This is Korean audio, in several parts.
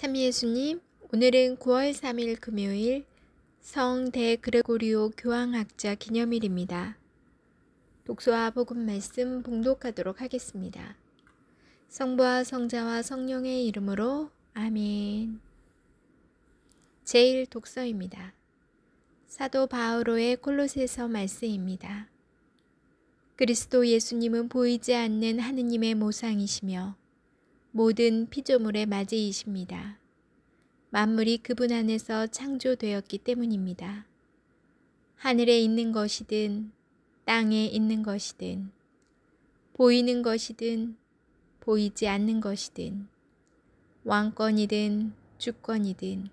참예수님, 오늘은 9월 3일 금요일 성대 그레고리오 교황학자 기념일입니다. 독서와 복음 말씀 봉독하도록 하겠습니다. 성부와 성자와 성령의 이름으로 아멘. 제일 독서입니다. 사도 바오로의 콜로세서 말씀입니다. 그리스도 예수님은 보이지 않는 하느님의 모상이시며 모든 피조물의 마지이십니다. 만물이 그분 안에서 창조되었기 때문입니다. 하늘에 있는 것이든 땅에 있는 것이든 보이는 것이든 보이지 않는 것이든 왕권이든 주권이든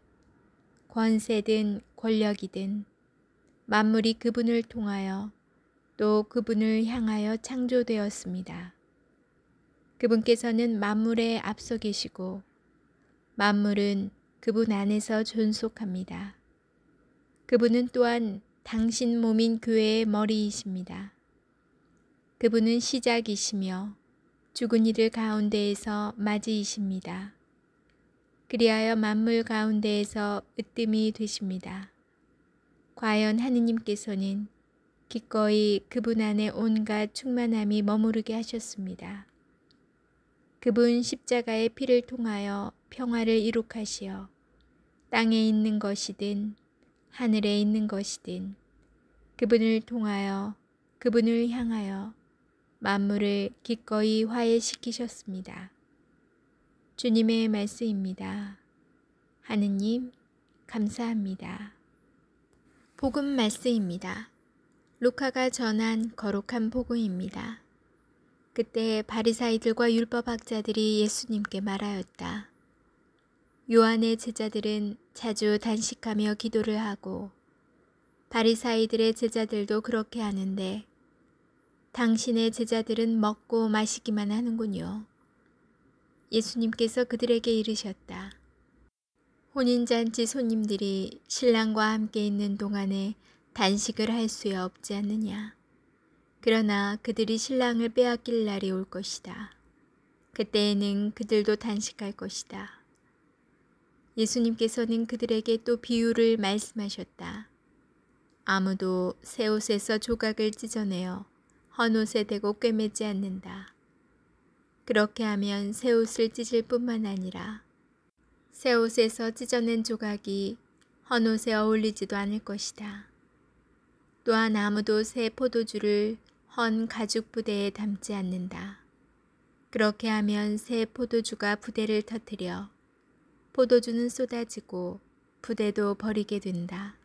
권세든 권력이든 만물이 그분을 통하여 또 그분을 향하여 창조되었습니다. 그분께서는 만물에 앞서 계시고 만물은 그분 안에서 존속합니다. 그분은 또한 당신 몸인 교회의 머리이십니다. 그분은 시작이시며 죽은 이들 가운데에서 맞이이십니다. 그리하여 만물 가운데에서 으뜸이 되십니다. 과연 하느님께서는 기꺼이 그분 안에 온갖 충만함이 머무르게 하셨습니다. 그분 십자가의 피를 통하여 평화를 이룩하시어 땅에 있는 것이든 하늘에 있는 것이든 그분을 통하여 그분을 향하여 만물을 기꺼이 화해시키셨습니다. 주님의 말씀입니다. 하느님, 감사합니다. 복음 말씀입니다. 루카가 전한 거룩한 복음입니다. 그때 바리사이들과 율법학자들이 예수님께 말하였다. 요한의 제자들은 자주 단식하며 기도를 하고 바리사이들의 제자들도 그렇게 하는데 당신의 제자들은 먹고 마시기만 하는군요. 예수님께서 그들에게 이르셨다. 혼인잔치 손님들이 신랑과 함께 있는 동안에 단식을 할 수야 없지 않느냐. 그러나 그들이 신랑을 빼앗길 날이 올 것이다. 그때에는 그들도 단식할 것이다. 예수님께서는 그들에게 또 비유를 말씀하셨다. 아무도 새 옷에서 조각을 찢어내어 헌 옷에 대고 꿰매지 않는다. 그렇게 하면 새 옷을 찢을 뿐만 아니라 새 옷에서 찢어낸 조각이 헌 옷에 어울리지도 않을 것이다. 또한 아무도 새 포도주를 헌 가죽 부대에 담지 않는다. 그렇게 하면 새 포도주가 부대를 터뜨려 포도주는 쏟아지고 부대도 버리게 된다.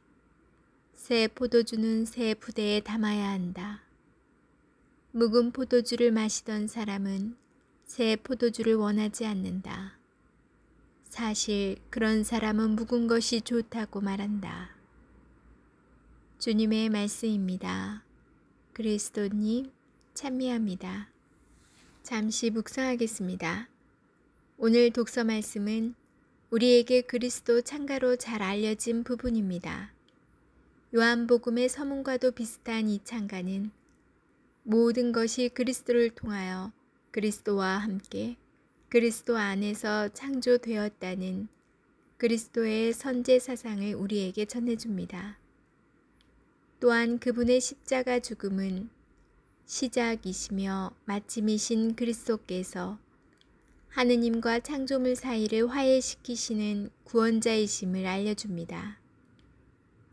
새 포도주는 새 부대에 담아야 한다. 묵은 포도주를 마시던 사람은 새 포도주를 원하지 않는다. 사실 그런 사람은 묵은 것이 좋다고 말한다. 주님의 말씀입니다. 그리스도님 찬미합니다. 잠시 묵상하겠습니다. 오늘 독서 말씀은 우리에게 그리스도 창가로 잘 알려진 부분입니다. 요한복음의 서문과도 비슷한 이 창가는 모든 것이 그리스도를 통하여 그리스도와 함께 그리스도 안에서 창조되었다는 그리스도의 선제 사상을 우리에게 전해줍니다. 또한 그분의 십자가 죽음은 시작이시며 마침이신 그리스도께서 하느님과 창조물 사이를 화해시키시는 구원자이심을 알려줍니다.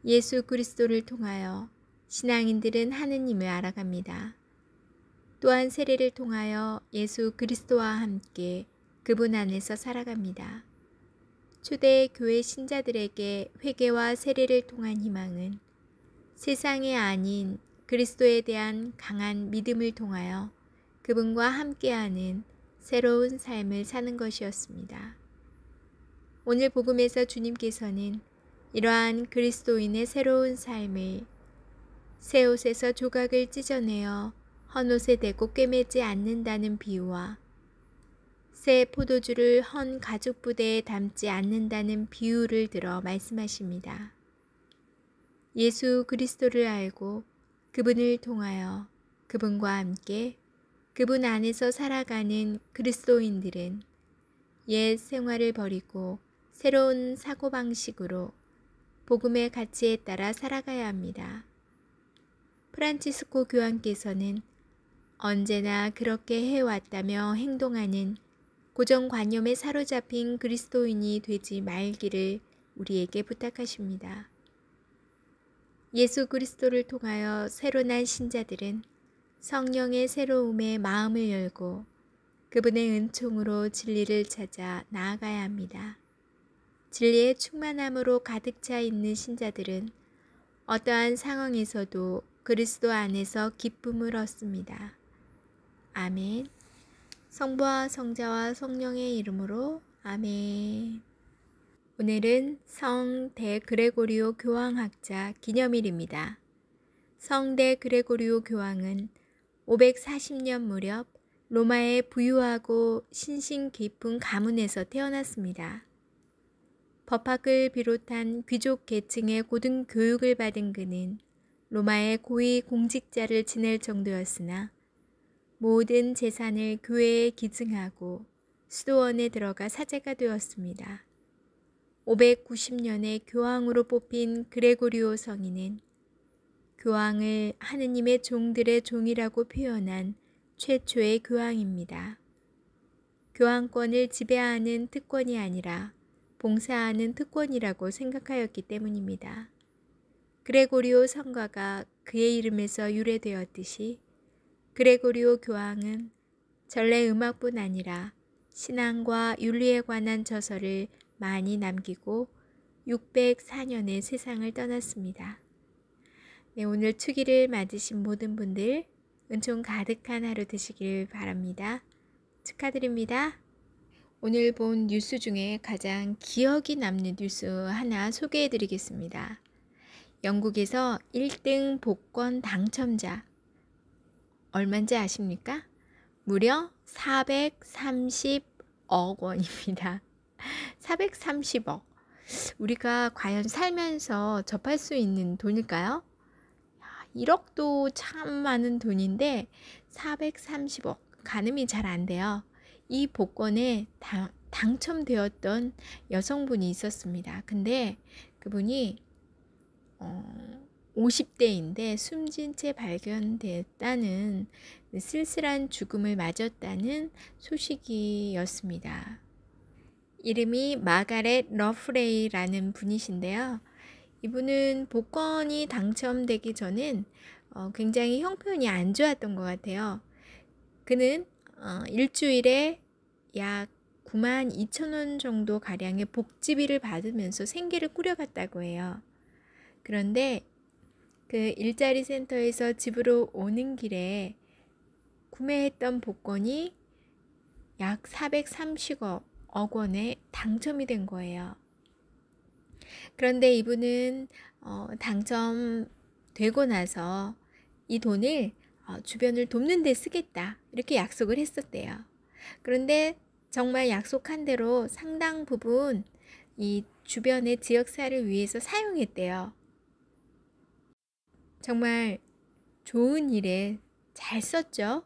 예수 그리스도를 통하여 신앙인들은 하느님을 알아갑니다. 또한 세례를 통하여 예수 그리스도와 함께 그분 안에서 살아갑니다. 초대 교회 신자들에게 회개와 세례를 통한 희망은 세상에 아닌 그리스도에 대한 강한 믿음을 통하여 그분과 함께하는 새로운 삶을 사는 것이었습니다. 오늘 복음에서 주님께서는 이러한 그리스도인의 새로운 삶을 새 옷에서 조각을 찢어내어 헌 옷에 대고 꿰매지 않는다는 비유와 새 포도주를 헌 가죽 부대에 담지 않는다는 비유를 들어 말씀하십니다. 예수 그리스도를 알고 그분을 통하여 그분과 함께 그분 안에서 살아가는 그리스도인들은 옛 생활을 버리고 새로운 사고방식으로 복음의 가치에 따라 살아가야 합니다. 프란치스코 교황께서는 언제나 그렇게 해왔다며 행동하는 고정관념에 사로잡힌 그리스도인이 되지 말기를 우리에게 부탁하십니다. 예수 그리스도를 통하여 새로 난 신자들은 성령의 새로움에 마음을 열고 그분의 은총으로 진리를 찾아 나아가야 합니다. 진리의 충만함으로 가득 차 있는 신자들은 어떠한 상황에서도 그리스도 안에서 기쁨을 얻습니다. 아멘. 성부와 성자와 성령의 이름으로 아멘. 오늘은 성대 그레고리오 교황학자 기념일입니다. 성대 그레고리오 교황은 540년 무렵 로마의 부유하고 신신 깊은 가문에서 태어났습니다. 법학을 비롯한 귀족 계층의 고등 교육을 받은 그는 로마의 고위 공직자를 지낼 정도였으나 모든 재산을 교회에 기증하고 수도원에 들어가 사제가 되었습니다. 590년에 교황으로 뽑힌 그레고리오 성인은 교황을 하느님의 종들의 종이라고 표현한 최초의 교황입니다. 교황권을 지배하는 특권이 아니라 봉사하는 특권이라고 생각하였기 때문입니다. 그레고리오 성가가 그의 이름에서 유래되었듯이 그레고리오 교황은 전래 음악뿐 아니라 신앙과 윤리에 관한 저서를 많이 남기고 6 0 4년의 세상을 떠났습니다. 네, 오늘 축의를 맞으신 모든 분들 은총 가득한 하루 되시길 바랍니다. 축하드립니다. 오늘 본 뉴스 중에 가장 기억이 남는 뉴스 하나 소개해 드리겠습니다. 영국에서 1등 복권 당첨자. 얼마인지 아십니까? 무려 430억 원입니다. 430억. 우리가 과연 살면서 접할 수 있는 돈일까요? 1억도 참 많은 돈인데 430억 가늠이 잘 안 돼요. 이 복권에 당, 당첨되었던 여성분이 있었습니다. 근데 그분이 어, 50대인데 숨진 채 발견됐다는 그 쓸쓸한 죽음을 맞았다는 소식이었습니다. 이름이 마가렛 러프레이라는 분이신데요. 이분은 복권이 당첨되기 전엔 어, 굉장히 형편이 안 좋았던 것 같아요. 그는 어, 일주일에 약 9만 2천 원 정도 가량의 복지비를 받으면서 생계를 꾸려갔다고 해요. 그런데 그 일자리 센터에서 집으로 오는 길에 구매했던 복권이 약 430억 억 원에 당첨이 된 거예요. 그런데 이분은 어, 당첨되고 나서 이 돈을 어, 주변을 돕는 데 쓰겠다 이렇게 약속을 했었대요. 그런데 정말 약속한 대로 상당 부분 이 주변의 지역사를 위해서 사용했대요. 정말 좋은 일에 잘 썼죠?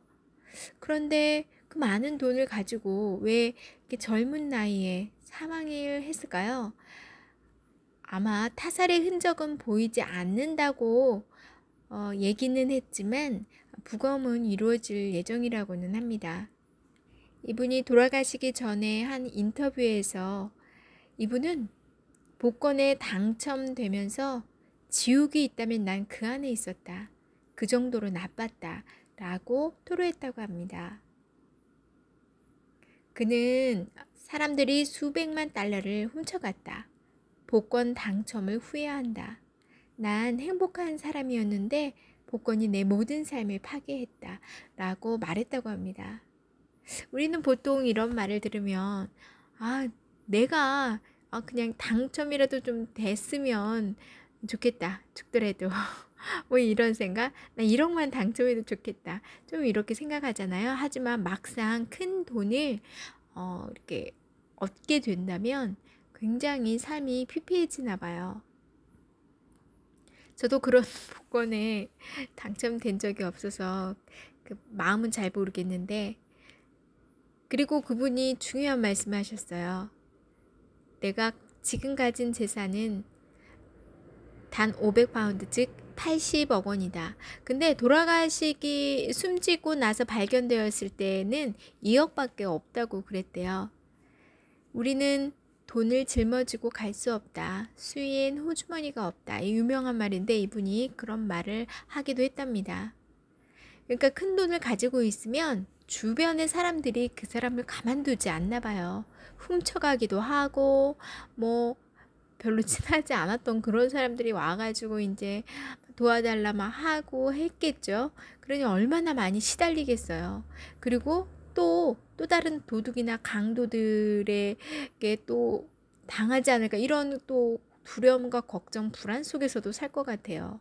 그런데 그 많은 돈을 가지고 왜 이렇게 젊은 나이에 사망을 했을까요? 아마 타살의 흔적은 보이지 않는다고 어, 얘기는 했지만 부검은 이루어질 예정이라고는 합니다. 이분이 돌아가시기 전에 한 인터뷰에서 이분은 복권에 당첨되면서 지옥이 있다면 난 그 안에 있었다. 그 정도로 나빴다. 라고 토로했다고 합니다. 그는 사람들이 수백만 달러를 훔쳐갔다. 복권 당첨을 후회한다. 난 행복한 사람이었는데 복권이 내 모든 삶을 파괴했다. 라고 말했다고 합니다. 우리는 보통 이런 말을 들으면, 아, 내가 아, 그냥 당첨이라도 좀 됐으면 좋겠다. 죽더라도. 뭐 이런 생각? 나 1억만 당첨해도 좋겠다. 좀 이렇게 생각하잖아요. 하지만 막상 큰 돈을 어, 이렇게 얻게 된다면 굉장히 삶이 피폐해지나 봐요. 저도 그런 복권에 당첨된 적이 없어서 그 마음은 잘 모르겠는데 그리고 그분이 중요한 말씀 하셨어요. 내가 지금 가진 재산은 단 500파운드 즉 80억 원이다. 근데 돌아가시기 숨지고 나서 발견되었을 때에는 2억밖에 없다고 그랬대요. 우리는 돈을 짊어지고 갈 수 없다. 수위엔 호주머니가 없다. 이 유명한 말인데 이분이 그런 말을 하기도 했답니다. 그러니까 큰 돈을 가지고 있으면 주변의 사람들이 그 사람을 가만두지 않나 봐요. 훔쳐가기도 하고, 뭐, 별로 친하지 않았던 그런 사람들이 와가지고 이제 도와달라 막 하고 했겠죠. 그러니 얼마나 많이 시달리겠어요. 그리고 또, 또 다른 도둑이나 강도들에게 또 당하지 않을까 이런 또 두려움과 걱정, 불안 속에서도 살 것 같아요.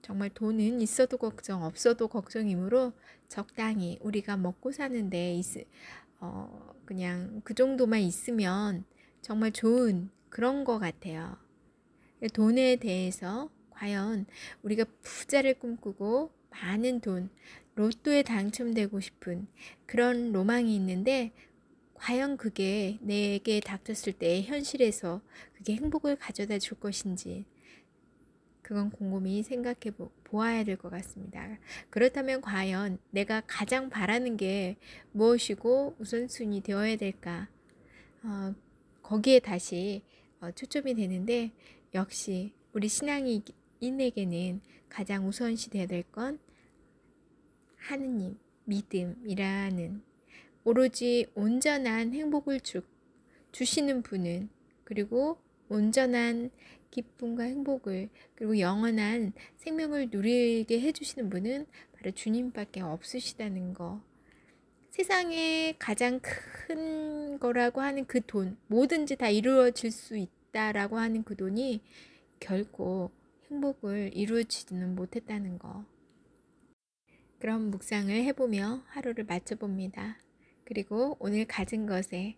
정말 돈은 있어도 걱정, 없어도 걱정이므로 적당히 우리가 먹고 사는데 어, 그냥 그 정도만 있으면 정말 좋은 그런 것 같아요. 예, 돈에 대해서 과연 우리가 부자를 꿈꾸고 많은 돈, 로또에 당첨되고 싶은 그런 로망이 있는데 과연 그게 내게 닥쳤을 때 현실에서 그게 행복을 가져다 줄 것인지 그건 곰곰이 생각해 보, 아야될 것 같습니다. 그렇다면 과연 내가 가장 바라는 게 무엇이고 우선순위 되어야 될까? 어, 거기에 다시 어, 초점이 되는데 역시 우리 신앙인에게는 가장 우선시 되어야 될 건 하느님, 믿음이라는 오로지 온전한 행복을 주, 주시는 분은 그리고 온전한 기쁨과 행복을 그리고 영원한 생명을 누리게 해주시는 분은 바로 주님밖에 없으시다는 거. 세상에 가장 큰 거라고 하는 그 돈, 뭐든지 다 이루어질 수 있다. 있다라고 하는 그 돈이 결코 행복을 이루지는 못했다는 거. 그럼 묵상을 해보며 하루를 마쳐봅니다. 그리고 오늘 가진 것에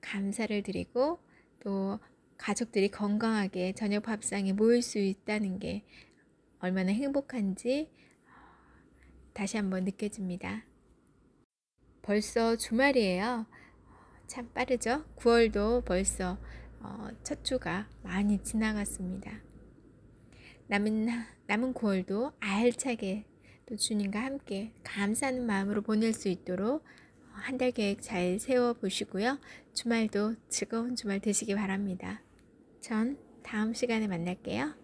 감사를 드리고 또 가족들이 건강하게 저녁 밥상에 모일 수 있다는 게 얼마나 행복한지 어, 다시 한번 느껴집니다. 벌써 주말이에요. 참 빠르죠? 9월도 벌써 어, 첫 주가 많이 지나갔습니다. 남은, 남은 9월도 알차게 또 주님과 함께 감사하는 마음으로 보낼 수 있도록 한 달 계획 잘 세워보시고요. 주말도 즐거운 주말 되시기 바랍니다. 전 다음 시간에 만날게요.